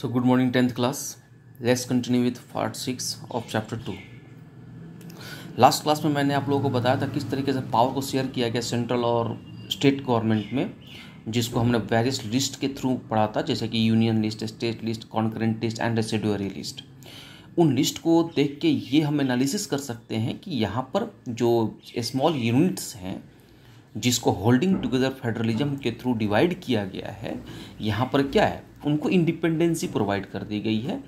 So good morning tenth class let's continue with part six of chapter two last class में मैंने आप लोगों को बताया था किस तरीके से पावर को शेयर किया गया सेंट्रल और स्टेट गवर्नमेंट में जिसको हमने वेरियस लिस्ट के थ्रू पढ़ा था जैसे कि union list state list concurrent list and residuary list उन लिस्ट को देख के ये हम एनालिसिस कर सकते हैं कि यहाँ पर जो स्मॉल यूनिट्स हैं जिसको होल्डिंग टुगेदर फेडरलिज्म के थ्रू डिवाइड किया गया है यहाँ पर क्या है उनको इंडिपेंडेंसी प्रोवाइड कर दी गई है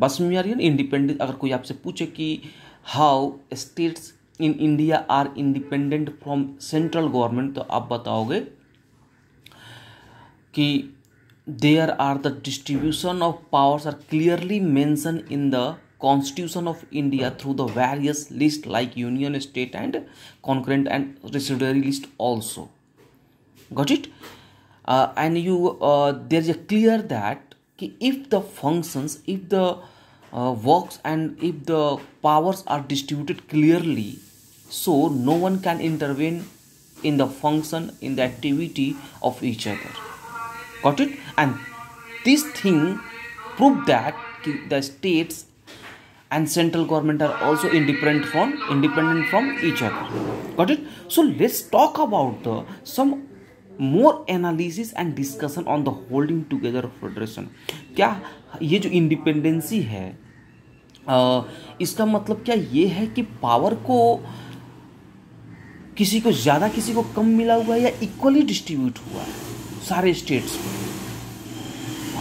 बस में इंडिपेंडेंट अगर कोई आपसे पूछे कि how states in India are independent from central government तो आप बताओगे कि there are the distribution of powers are clearly mentioned in the constitution of India through the various list like union state and concurrent and residuary list also got it uh, and you uh, there's a clear that if the functions if the uh, works and if the powers are distributed clearly so no one can intervene in the function in the activity of each other got it and this thing proved that the states and central government are also independent from independent from each other got it so let's talk about the some more analysis and discussion on the holding together of federation क्या ये जो independency है इसका मतलब क्या ये है कि पावर को किसी को ज़्यादा किसी को कम मिला हुआ है या इक्वली डिस्ट्रीब्यूट हुआ है सारे स्टेट्स में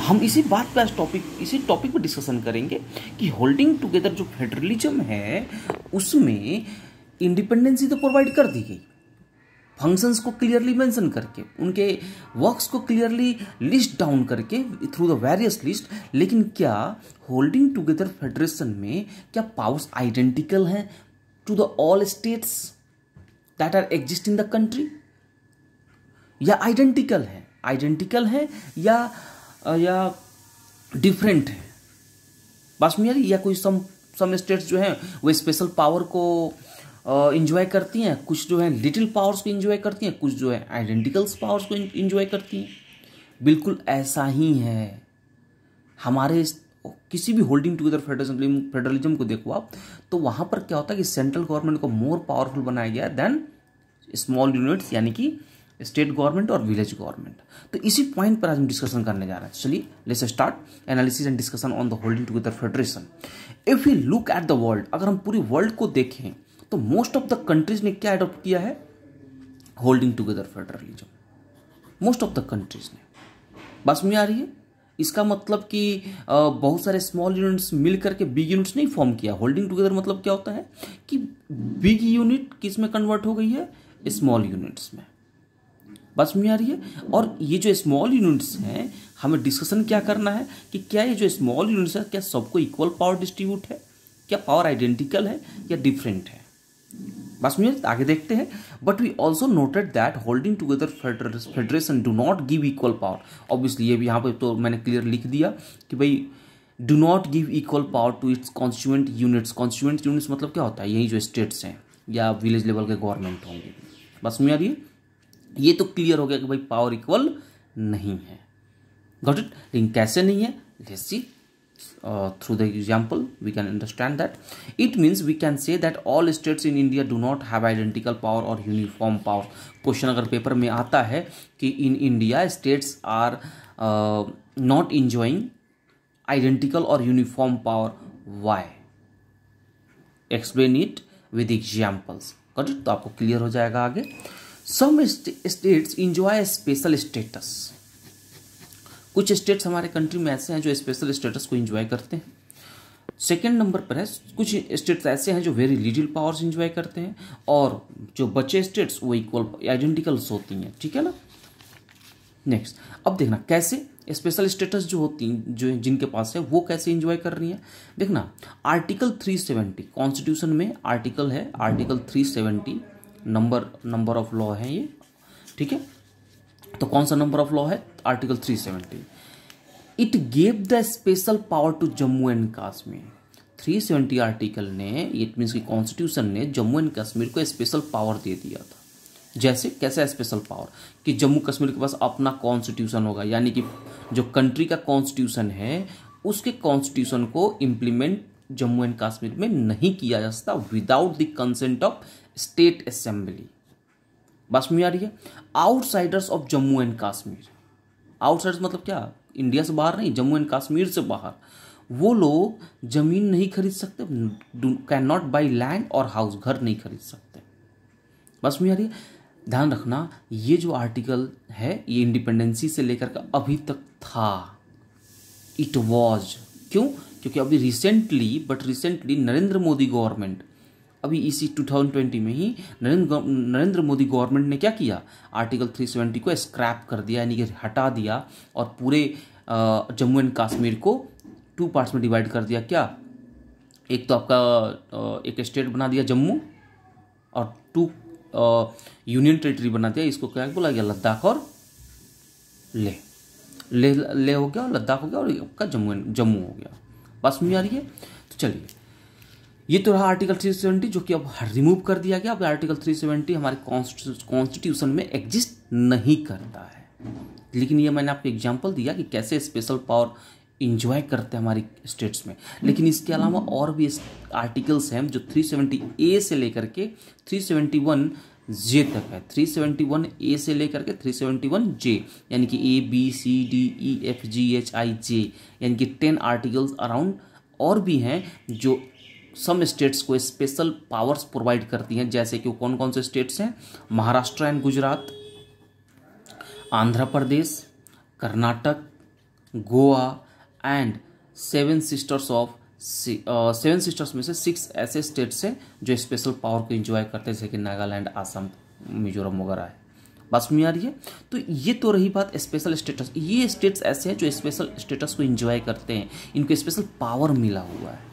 हम इसी बात पर टॉपिक इसी टॉपिक पर डिस्कशन करेंगे कि होल्डिंग टुगेदर जो फेडरलिज्म है उसमें इंडिपेंडेंसी तो प्रोवाइड कर दी गई फंक्शंस को क्लियरली मेंशन करके उनके वर्क्स को क्लियरली लिस्ट डाउन करके थ्रू द वेरियस लिस्ट लेकिन क्या होल्डिंग टुगेदर फेडरेशन में क्या पावर्स आइडेंटिकल हैं to the all states that are exist in the country या आइडेंटिकल है आइडेंटिकल है या या डिफरेंट है बात या कोई सम सम स्टेट्स जो हैं वो स्पेशल पावर को इंजॉय करती हैं कुछ जो है लिटिल पावर्स को इंजॉय करती हैं कुछ जो है आइडेंटिकल्स पावर्स को इंजॉय करती हैं बिल्कुल ऐसा ही है हमारे किसी भी होल्डिंग टुगेदर फेडरलिज्म फेडरलिज्म को देखो आप तो वहाँ पर क्या होता है कि सेंट्रल गवर्नमेंट को मोर पावरफुल बनाया गया देन स्मॉल यूनिट्स यानी कि स्टेट गवर्नमेंट और विलेज गवर्नमेंट तो इसी पॉइंट पर आज हम डिस्कशन करने जा रहे हैं चलिए let's start analysis and discussion on the holding together federation if you look at the world अगर हम पूरी वर्ल्ड को देखें तो मोस्ट ऑफ द कंट्रीज ने क्या अडॉप्ट किया है holding together federalism most of the countries ने बस में आ रही है इसका मतलब कि बहुत सारे स्मॉल यूनिट्स मिल करके बिग यूनिट्स नहीं फॉर्म किया होल्डिंग टुगेदर मतलब क्या होता है कि बिग यूनिट किस में कन्वर्ट हो गई है स्मॉल यूनिट्स में बस में आ रही है और ये जो स्मॉल यूनिट्स हैं हमें डिस्कशन क्या करना है कि क्या ये जो स्मॉल यूनिट्स है क्या सबको इक्वल पावर डिस्ट्रीब्यूट है क्या पावर आइडेंटिकल है या डिफरेंट है बस मिल आगे देखते हैं but we also noted that holding together federation do not give equal power obviously ये भी यहाँ पे तो मैंने क्लियर लिख दिया कि भाई do not give equal power to its constituent units constituent units मतलब क्या होता है यही जो स्टेट्स हैं या विलेज लेवल के गवर्नमेंट होंगे बस मैं ये ये तो क्लियर हो गया कि भाई पावर इक्वल नहीं है गॉट इट लेकिन कैसे नहीं है let's see uh, through the example we can understand that it means we can say that all states in india do not have identical power or uniform power question अगर paper में आता है कि in India states are not enjoying identical और uniform power why explain it it examples कट तो आपको clear हो जाएगा आगे some states enjoy special status कुछ स्टेट्स हमारे कंट्री में ऐसे हैं जो स्पेशल स्टेटस को इंजॉय करते हैं सेकेंड नंबर पर है कुछ स्टेट्स ऐसे हैं जो वेरी लिटिल पावर्स इंजॉय करते हैं और जो बचे स्टेट्स वो इक्वल आइडेंटिकल्स होती हैं ठीक है ना नेक्स्ट अब देखना कैसे स्पेशल स्टेटस जो होती हैं जो जिनके पास है वो कैसे इंजॉय कर रही है देखना आर्टिकल 370 कॉन्स्टिट्यूशन में आर्टिकल है article 370 number number of law है ये ठीक है तो कौन सा नंबर ऑफ लॉ है article 370 it gave the special power to Jammu and Kashmir 370 article ने इट मीन्स कि कॉन्स्टिट्यूशन ने जम्मू एंड कश्मीर को स्पेशल पावर दे दिया था जैसे कैसा स्पेशल पावर कि जम्मू कश्मीर के पास अपना कॉन्स्टिट्यूशन होगा यानी कि जो कंट्री का कॉन्स्टिट्यूशन है उसके कॉन्स्टिट्यूशन को इम्प्लीमेंट जम्मू एंड कश्मीर में नहीं किया जा सकता without the consent of state assembly बस में आ रही है outsiders of Jammu and Kashmir outsiders मतलब क्या इंडिया से बाहर नहीं जम्मू एंड कश्मीर से बाहर वो लोग जमीन नहीं खरीद सकते कैन नॉट बाई लैंड और हाउस घर नहीं खरीद सकते बस रही है ध्यान रखना ये जो आर्टिकल है ये इंडिपेंडेंसी से लेकर का अभी तक था इट वॉज क्यों क्योंकि अभी recently but recently Narendra Modi government अभी इसी 2020 में ही नरेंद्र नरेंद्र मोदी गवर्नमेंट ने क्या किया आर्टिकल 370 को स्क्रैप कर दिया यानी कि हटा दिया और पूरे जम्मू एंड कश्मीर को टू पार्ट्स में डिवाइड कर दिया क्या एक तो आपका एक स्टेट बना दिया जम्मू और टू यूनियन टेरिटरी बना दिया इसको क्या बोला गया लद्दाख और ले ले ले हो गया लद्दाख हो गया और आपका जम्मू जम्मू हो गया बस मुझे आ रही है तो चलिए ये तो रहा आर्टिकल 370 जो कि अब रिमूव कर दिया गया अब आर्टिकल 370 हमारे कॉन्स्टिट्यूशन में एग्जिस्ट नहीं करता है लेकिन ये मैंने आपको एग्जाम्पल दिया कि कैसे स्पेशल पावर इंजॉय करते हैं हमारे स्टेट्स में लेकिन इसके अलावा और भी आर्टिकल्स हैं जो 370 ए से लेकर के 371 जे तक है 371 ए से लेकर के 371 जे यानी कि A B C D E F G H I J यानी कि टेन आर्टिकल्स अराउंड और भी हैं जो सम स्टेट्स को स्पेशल पावर्स प्रोवाइड करती हैं जैसे कि कौन कौन से स्टेट्स हैं Maharashtra and Gujarat Andhra Pradesh Karnataka Goa and seven sisters of seven sisters में से सिक्स ऐसे स्टेट्स हैं जो स्पेशल पावर को इंजॉय करते हैं जैसे कि नागालैंड आसाम मिजोरम वगैरह है बस में आ रही है तो ये तो रही बात स्पेशल स्टेटस ये स्टेट्स ऐसे हैं जो स्पेशल स्टेटस को इंजॉय करते हैं इनको स्पेशल पावर मिला हुआ है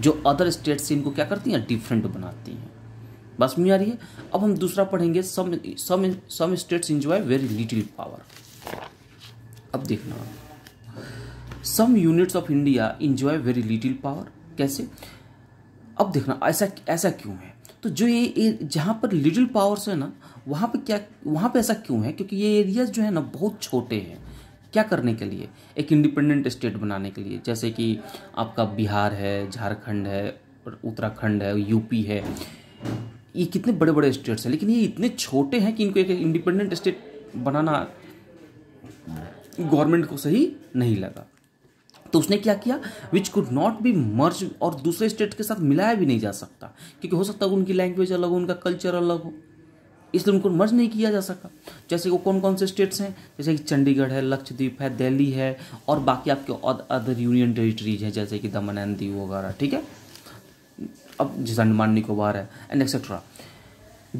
जो अदर स्टेट से इनको क्या करती हैं डिफरेंट बनाती हैं बस में आ रही है अब हम दूसरा पढ़ेंगे some some some states enjoy very little power अब देखना some units of India enjoy very little power कैसे अब देखना ऐसा ऐसा क्यों है तो जो ये, ये जहाँ पर लिटिल पावर्स है ना वहाँ पे क्या वहाँ पे ऐसा क्यों है क्योंकि ये एरियाज जो है ना बहुत छोटे हैं क्या करने के लिए एक इंडिपेंडेंट स्टेट बनाने के लिए जैसे कि आपका बिहार है झारखंड है उत्तराखंड है यूपी है ये कितने बड़े बड़े स्टेट्स हैं लेकिन ये इतने छोटे हैं कि इनको एक इंडिपेंडेंट स्टेट बनाना गवर्नमेंट को सही नहीं लगा तो उसने क्या किया which could not be merge और दूसरे स्टेट के साथ मिलाया भी नहीं जा सकता क्योंकि हो सकता है उनकी लैंग्वेज अलग हो उनका कल्चर अलग हो इसलिए उनको मर्ज नहीं किया जा सका जैसे वो कौन कौन से स्टेट्स हैं जैसे कि चंडीगढ़ है लक्षद्वीप है दिल्ली है और बाकी आपके अदर यूनियन टेरिटरीज हैं जैसे कि दमन एंड दीव वगैरह ठीक है अब जैसे अंडमान निकोबार है and etcetera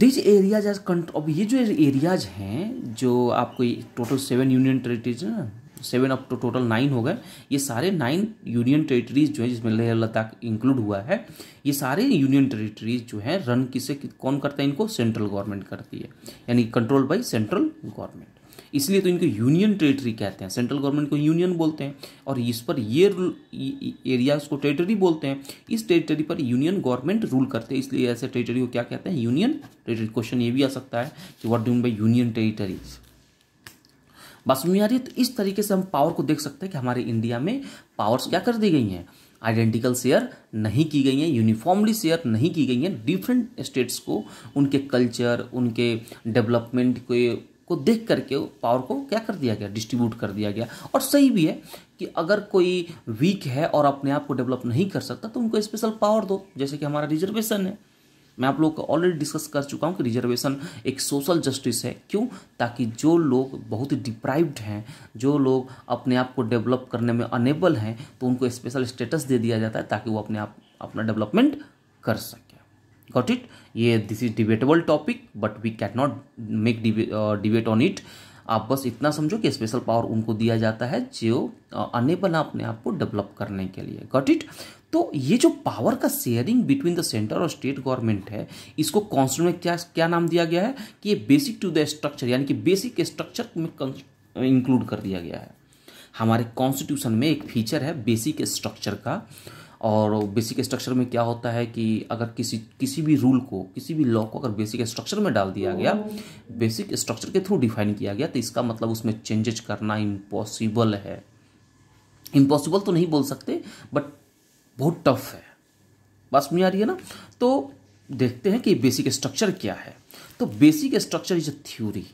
this areas as control अब ये जो एरियाज हैं जो आपको टोटल सेवन यूनियन टेरिटरीज है ना seven up to total nine हो गए ये सारे नाइन यूनियन टेरिटरीज जो है जिसमें लेह लद्दाख इंक्लूड हुआ है ये सारे यूनियन टेरिटरीज जो है रन किसे कौन करता है इनको सेंट्रल गवर्नमेंट करती है यानी कंट्रोल बाई सेंट्रल गवर्नमेंट इसलिए तो इनको यूनियन टेरिटरी कहते हैं सेंट्रल गवर्नमेंट को यूनियन बोलते हैं और इस पर ये एरियाज को टेरिटरी बोलते हैं इस टेरिटरी पर यूनियन गवर्नमेंट रूल करते हैं इसलिए ऐसे टेरिटरी को क्या कहते हैं यूनियन टेरिटरी क्वेश्चन ये भी आ सकता है कि what do by union territories बात आ रही है तो इस तरीके से हम पावर को देख सकते हैं कि हमारे इंडिया में पावर्स क्या कर दी गई हैं आइडेंटिकल शेयर नहीं की गई हैं यूनिफॉर्मली शेयर नहीं की गई हैं डिफरेंट स्टेट्स को उनके कल्चर उनके डेवलपमेंट के को देख करके पावर को क्या कर दिया गया डिस्ट्रीब्यूट कर दिया गया और सही भी है कि अगर कोई वीक है और अपने आप को डेवलप नहीं कर सकता तो उनको स्पेशल पावर दो जैसे कि हमारा रिजर्वेशन है मैं आप लोग को ऑलरेडी डिस्कस कर चुका हूँ कि रिजर्वेशन एक सोशल जस्टिस है क्यों ताकि जो लोग बहुत ही डिप्राइव्ड हैं जो लोग अपने आप को डेवलप करने में अनेबल हैं तो उनको स्पेशल स्टेटस दे दिया जाता है ताकि वो अपने आप अपना डेवलपमेंट कर सके गॉट इट ये this is debatable topic but we can not make debate on it आप बस इतना समझो कि स्पेशल पावर उनको दिया जाता है जो अनेबल uh, अपने आप को डेवलप करने के लिए गॉट इट तो ये जो पावर का शेयरिंग बिटवीन द सेंटर और स्टेट गवर्नमेंट है इसको कॉन्स्टिट्यूट में क्या क्या नाम दिया गया है कि ये बेसिक टू द स्ट्रक्चर यानी कि बेसिक स्ट्रक्चर में इंक्लूड कर दिया गया है हमारे कॉन्स्टिट्यूशन में एक फीचर है बेसिक स्ट्रक्चर का और बेसिक स्ट्रक्चर में क्या होता है कि अगर किसी किसी भी रूल को किसी भी लॉ को अगर बेसिक स्ट्रक्चर में डाल दिया गया बेसिक oh. स्ट्रक्चर के थ्रू डिफाइन किया गया तो इसका मतलब उसमें चेंजेज करना इम्पॉसिबल है इम्पॉसिबल तो नहीं बोल सकते बट बहुत टफ है बस में आ रही है ना तो देखते हैं कि बेसिक स्ट्रक्चर क्या है तो basic structure is a theory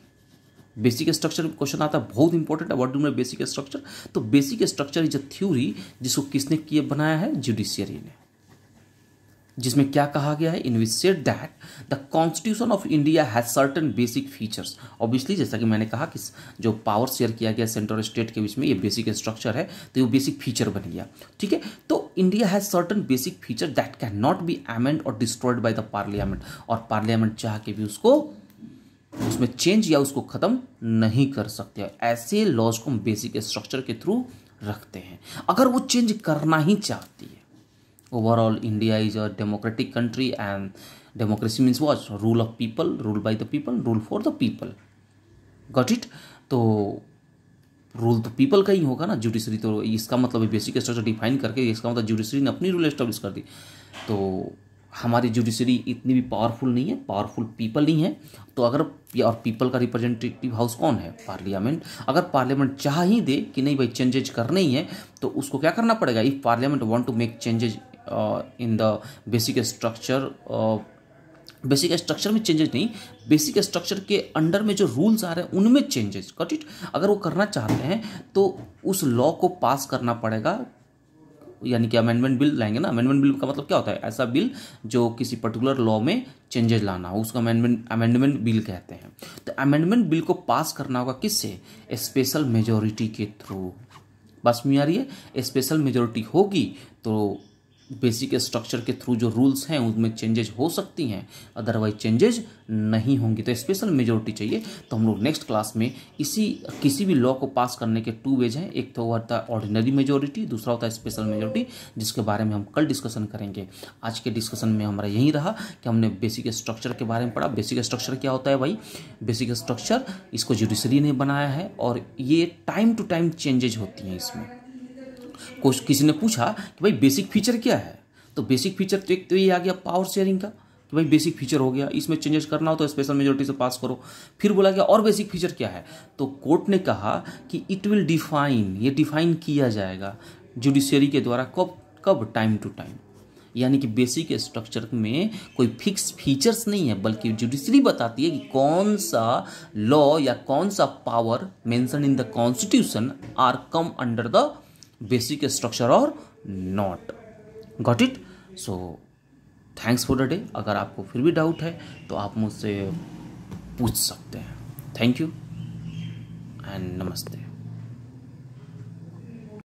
basic structure question आता है बहुत इंपॉर्टेंट है वर्ड में बेसिक स्ट्रक्चर तो basic structure is a theory जिसको किसने किए बनाया है जुडिशियरी ने जिसमें क्या कहा गया है in which said that the constitution of India has certain basic features obviously जैसा कि मैंने कहा कि जो पावर शेयर किया गया सेंट्रल स्टेट के बीच में ये बेसिक स्ट्रक्चर है तो ये बेसिक फीचर बन गया ठीक है तो India has certain basic feature that can not be amend और डिस्ट्रॉयड बाय द पार्लियामेंट और पार्लियामेंट चाह के भी उसको उसमें चेंज या उसको ख़त्म नहीं कर सकते ऐसे लॉज को हम बेसिक स्ट्रक्चर के थ्रू रखते हैं अगर वो चेंज करना ही चाहती है overall india is a democratic country and democracy means what rule of people rule by the people rule for the people got it तो रूल तो पीपल का ही होगा ना जुडिशरी तो इसका मतलब बेसिक स्ट्रक्चर डिफाइन करके इसका मतलब जुडिशरी ने अपनी रूल एस्टेब्लिश कर दी तो हमारी जुडिशरी इतनी भी पावरफुल नहीं है पावरफुल पीपल नहीं है तो अगर और पीपल का रिप्रेजेंटेटिव हाउस कौन है पार्लियामेंट अगर पार्लियामेंट चाह ही दे कि नहीं भाई चेंजेज करने ही है तो उसको क्या करना पड़ेगा if parliament want to make changes in the basic structure basic structure में चेंजेस नहीं बेसिक स्ट्रक्चर के अंडर में जो रूल्स आ रहे हैं उनमें चेंजेस कट इट अगर वो करना चाहते हैं तो उस लॉ को पास करना पड़ेगा यानी कि अमेंडमेंट बिल लाएंगे ना अमेंडमेंट बिल का मतलब क्या होता है ऐसा बिल जो किसी पर्टिकुलर लॉ में चेंजेस लाना हो उसको अमेंडमेंट अमेंडमेंट बिल कहते हैं तो अमेंडमेंट बिल को पास करना होगा किससे स्पेशल मेजोरिटी के थ्रू बस मैं आ रही है स्पेशल मेजोरिटी होगी तो बेसिक स्ट्रक्चर के थ्रू जो रूल्स हैं उनमें चेंजेज हो सकती हैं अदरवाइज चेंजेज नहीं होंगी तो स्पेशल मेजोरिटी चाहिए तो हम लोग नेक्स्ट क्लास में इसी किसी भी लॉ को पास करने के टू वेज हैं एक तो होता है ऑर्डिनरी मेजोरिटी दूसरा होता है स्पेशल मेजोरिटी जिसके बारे में हम कल डिस्कशन करेंगे आज के डिस्कशन में हमारा यही रहा कि हमने बेसिक स्ट्रक्चर के बारे में पढ़ा बेसिक स्ट्रक्चर क्या होता है भाई बेसिक स्ट्रक्चर इसको जुडिशरी ने बनाया है और ये टाइम टू टाइम चेंजेज होती हैं इसमें कुछ किसी ने पूछा कि भाई बेसिक फीचर क्या है तो बेसिक फीचर तो एक तो ये आ गया पावर शेयरिंग का कि भाई बेसिक फीचर हो गया इसमें चेंजेस करना हो तो स्पेशल मेजोरिटी से पास करो फिर बोला गया और बेसिक फीचर क्या है तो कोर्ट ने कहा कि इट विल डिफाइन ये डिफाइन किया जाएगा जुडिशियरी के द्वारा कब कब टाइम टू टाइम यानी कि बेसिक स्ट्रक्चर में कोई फिक्स फीचर्स नहीं है बल्कि जुडिशरी बताती है कि कौन सा लॉ या कौन सा power mention in the constitution are come under the basic structure or not got it so thanks for the day अगर आपको फिर भी डाउट है तो आप मुझसे पूछ सकते हैं थैंक यू एंड नमस्ते